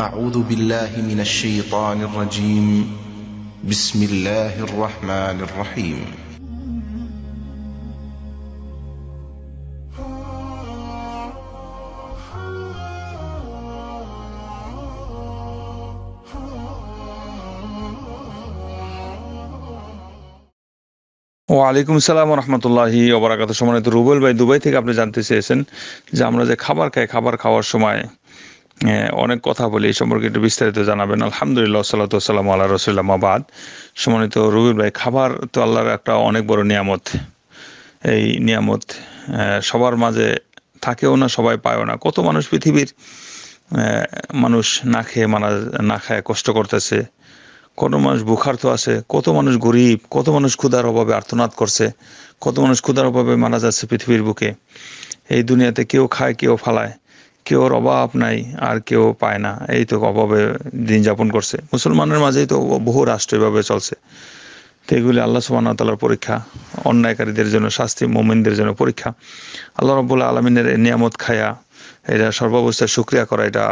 أعوذ بالله من الشيطان الرجيم بسم الله الرحمن الرحيم ওয়ালাইকুম সালাম রহমতুল্লাহি ওবরাকাত সম্মানিত রুবেল ভাই দুবাই থেকে আপনি জানতে চেয়েছেন যে আমরা যে খাবার খাই খাবার খাওয়ার সময় অনেক কথা বলি এই সম্পর্কে একটু বিস্তারিত জানাবেন আলহামদুলিল্লাহ সাল্লাম আল্লাহ রসুল্লামাবাদ সম্মানিত রবির ভাই খাবার তো আল্লাহর একটা অনেক বড় নিয়ামত এই নিয়ামত সবার মাঝে থাকেও না সবাই পায়ও না কত মানুষ পৃথিবীর মানুষ না খেয়ে মারা না খায় কষ্ট করতেছে কত মানুষ বুখার্থ আছে কত মানুষ গরিব কত মানুষ ক্ষুধার অভাবে আর্তনাদ করছে কত মানুষ ক্ষুধার অভাবে মারা যাচ্ছে পৃথিবীর বুকে এই দুনিয়াতে কেউ খায় কেউ ফালায় কেউর অভাব নাই আর কেউ পায় না এই তো অভাবে দিন যাপন করছে মুসলমানের মাঝেই তো বহু রাষ্ট্র এভাবে চলছে তো এগুলি আল্লাহ সুবাহতালার পরীক্ষা অন্যায়কারীদের জন্য শাস্তি মোমিনদের জন্য পরীক্ষা আল্লাহ রব্বুল্লাহ আলমিনের নিয়ামত খায়া এটা সর্বাবস্থায় সুক্রিয়া করা এটা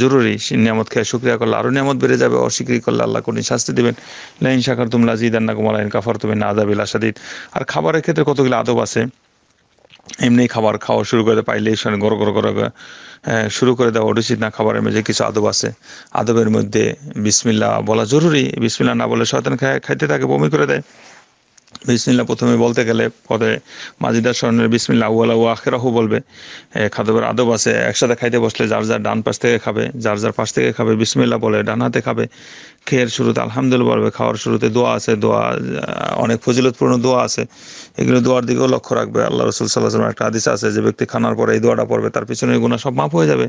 জরুরি নিয়ামত খেয়ে সুক্রিয়া করলে আরও নিয়ামত বেড়ে যাবে অস্বীকৃতি করলে আল্লাহ কঠিন শাস্তি দেবেন লাইন শাখার তুমলা জিদান্না কুমলা কাফার তুমি না আদাবিল আসাদিদ আর খাবারের ক্ষেত্রে কতগুলো আদব আছে এমনি খাবার খাওয়া শুরু করে পাইলে সঙ্গে গড় গড় গড় শুরু করে দেওয়া উচিত না খাবারের মধ্যে কিছু আদব আছে আদবের মধ্যে বিসমিল্লা বলা জরুরি বিসমিল্লা না বলে শয়তান খায় খাইতে থাকে বমি করে দেয় বিসমিল্লা প্রথমে বলতে গেলে পরে মাজিদার স্মরণের বিসমিল্লা আউ্লা ও আখেরাহু বলবে খাদবের আদব আছে একসাথে খাইতে বসলে যার যার ডান পাশ থেকে খাবে যার যার পাশ থেকে খাবে বিসমিল্লা বলে ডান হাতে খাবে খেয়ের শুরুতে আলহামদুলিল্লাহ বলবে খাওয়ার শুরুতে দোয়া আছে দোয়া অনেক ফজিলতপূর্ণ দোয়া আছে এগুলো দোয়ার দিকেও লক্ষ্য রাখবে আল্লাহ রসুল সাল্লাহ একটা আদিশ আছে যে ব্যক্তি খানার পরে এই দোয়াটা পড়বে তার পিছনে গুণা সব মাফ হয়ে যাবে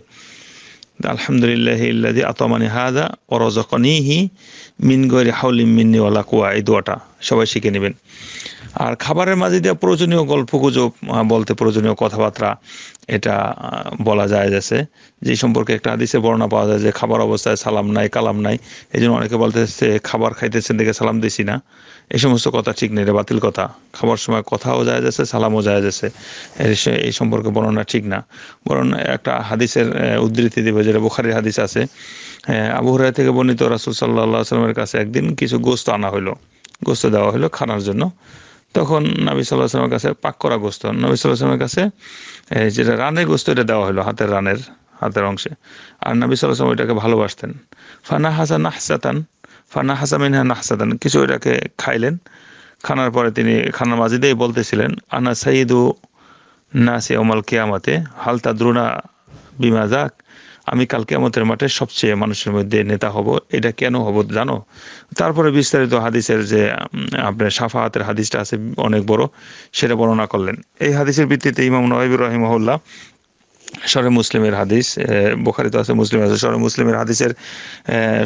আলহামদুলিল্লাহ ইল্লাদি আতমানি হাদা ওরজকনিহি মিন গৈরি হাউলিম মিন্নি কুয়া এই দোয়াটা সবাই শিখে নেবেন আর খাবারের মাঝে দিয়ে প্রয়োজনীয় গল্প গুজব বলতে প্রয়োজনীয় কথাবার্তা এটা বলা যায় যাচ্ছে যে সম্পর্কে একটা আদিসে বর্ণনা পাওয়া যায় যে খাবার অবস্থায় সালাম নাই কালাম নাই এই জন্য অনেকে বলতেছে খাবার খাইতেছেন দেখে সালাম দিছি না এই সমস্ত কথা ঠিক নেই রে বাতিল কথা খাবার সময় কথাও যায় যাচ্ছে সালামও যায় যাচ্ছে এই সম্পর্কে বর্ণনা ঠিক না বরং একটা হাদিসের উদ্ধৃতি দেবে যেটা বুখারির হাদিস আছে হ্যাঁ হুরাই থেকে বর্ণিত রাসুল সাল্লাহ সাল্লামের কাছে একদিন কিছু গোস্ত আনা হলো গোস্ত দেওয়া হলো খানার জন্য তখন নবী সাল্লাহ সাল্লামের কাছে পাক করা গোস্ত নবী সাল্লাহ সাল্লামের কাছে যেটা রানের গোস্ত এটা দেওয়া হলো হাতের রানের হাতের অংশে আর নবী সাল্লাহ সালাম ওইটাকে ভালোবাসতেন ফানা হাসা নাহসাতান ফানা হাসা মিনহা নাহসাতান কিছু ওইটাকে খাইলেন খানার পরে তিনি খানার মাঝিদেই বলতেছিলেন আনা সাইদু নাসি ওমাল কেয়ামাতে হালতা দ্রুনা বিমা যাক আমি কালকে আমাদের মাঠে সবচেয়ে মানুষের মধ্যে নেতা হব এটা কেন হব জানো তারপরে বিস্তারিত হাদিসের যে আপনার সাফাহাতের হাদিসটা আছে অনেক বড় সেটা বর্ণনা করলেন এই হাদিসের ভিত্তিতে ইমাম নবাবুর রহিমহল্লা সরে মুসলিমের হাদিস বোখারিত আছে মুসলিম আছে সরে মুসলিমের হাদিসের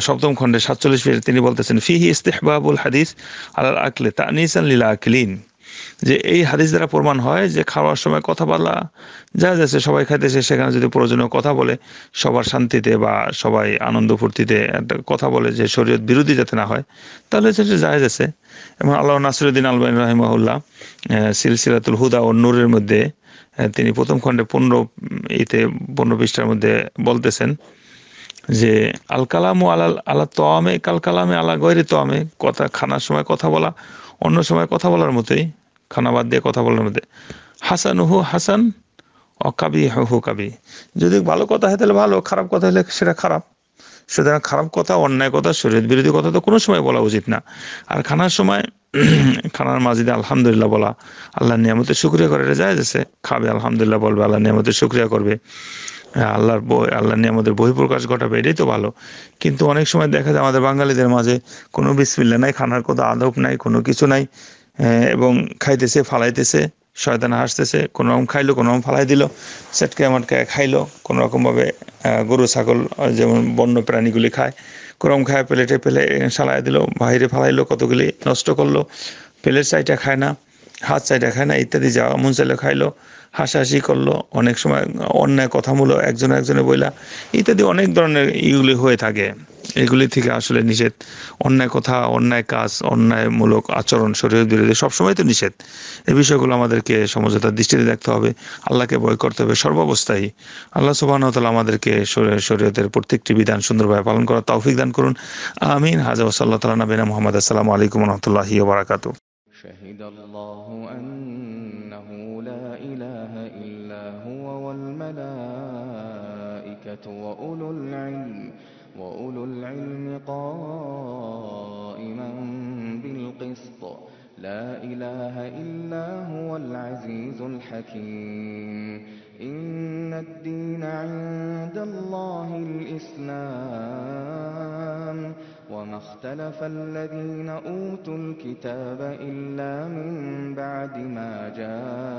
সপ্তম খণ্ডে সাতচল্লিশ তিনি বলতেছেন ফিহি ইস্তেহবাবুল হাদিস আল্লাহ আকলে তানিসান লীলা আকলিন যে এই হাদিস দ্বারা প্রমাণ হয় যে খাওয়ার সময় কথা বলা যা যাচ্ছে সবাই খাইতেছে সেখানে যদি প্রয়োজনীয় কথা বলে সবার শান্তিতে বা সবাই আনন্দ ফুর্তিতে একটা কথা বলে যে শরীর বিরোধী যাতে না হয় তাহলে সেটা যায় যাচ্ছে এবং আল্লাহ নাসিরুদ্দিন আলবাইন রাহিমাহুল্লাহ সিলসিলাতুল হুদা ও নূরের মধ্যে তিনি প্রথম খণ্ডে পনেরো ইতে পনেরো পৃষ্ঠার মধ্যে বলতেছেন যে আল কালাম আলাল আলা তোয়ামে কাল কালামে আলা গৈরে তোয়ামে কথা খানার সময় কথা বলা অন্য সময় কথা বলার মতোই খানাবাদ দিয়ে কথা বলার মধ্যে হাসান হু হাসান অকাবি হু কাবি যদি ভালো কথা হয় তাহলে ভালো খারাপ কথা হলে সেটা খারাপ সুতরাং খারাপ কথা অন্যায় কথা শরীর বিরোধী কথা তো কোনো সময় বলা উচিত না আর খানার সময় খানার মাঝিদে আলহামদুলিল্লাহ বলা আল্লাহ নিয়ামতে শুক্রিয়া করে যায় যাচ্ছে খাবে আলহামদুলিল্লাহ বলবে আল্লাহ নিয়ামতে শুক্রিয়া করবে আল্লাহর বই আল্লাহ নিয়ামতের বহি প্রকাশ ঘটাবে এটাই তো ভালো কিন্তু অনেক সময় দেখা যায় আমাদের বাঙালিদের মাঝে কোনো বিসমিল্লা নাই খানার কোনো আদব নাই কোনো কিছু নাই হ্যাঁ, এবং খাইতেছে ফালাইতেছে শয়তান হাসতেছে কোনো রকম খাইলো কোনো রকম ফালাই দিল সেটকে আমাটকে খাইলো কোনো রকমভাবে গরু ছাগল যেমন বন্য প্রাণীগুলি খায় কোনো রকম খায় প্লেটে পেলে সালাই দিল বাইরে ফালাইলো কতগুলি নষ্ট করলো প্লেট চাইটা খায় না হাত চাইটা খায় না ইত্যাদি যা মন চাইলে খাইলো হাসাহাসি করলো অনেক সময় অন্যায় কথামূলক একজন একজনে বইলা ইত্যাদি অনেক ধরনের ইগুলি হয়ে থাকে এগুলি থেকে আসলে নিষেধ অন্যায় কথা অন্যায় কাজ অন্যায়মূলক আচরণ শরীর বিরোধী সবসময় তো নিষেধ এই বিষয়গুলো আমাদেরকে সমঝোতার দৃষ্টিতে দেখতে হবে আল্লাহকে ভয় করতে হবে সর্বাবস্থায় আল্লাহ সুবাহতাল আমাদেরকে শরীয়তের প্রত্যেকটি বিধান সুন্দরভাবে পালন করা তৌফিক দান করুন আমিন হাজা সাল্লাহ তালা নবীন মোহাম্মদ আসসালাম আলাইকুম রহমতুল্লাহি বারাকাত وأولو العلم وأولو العلم قائما بالقسط لا إله إلا هو العزيز الحكيم إن الدين عند الله الإسلام وما اختلف الذين أوتوا الكتاب إلا من بعد ما مَا جَاءَ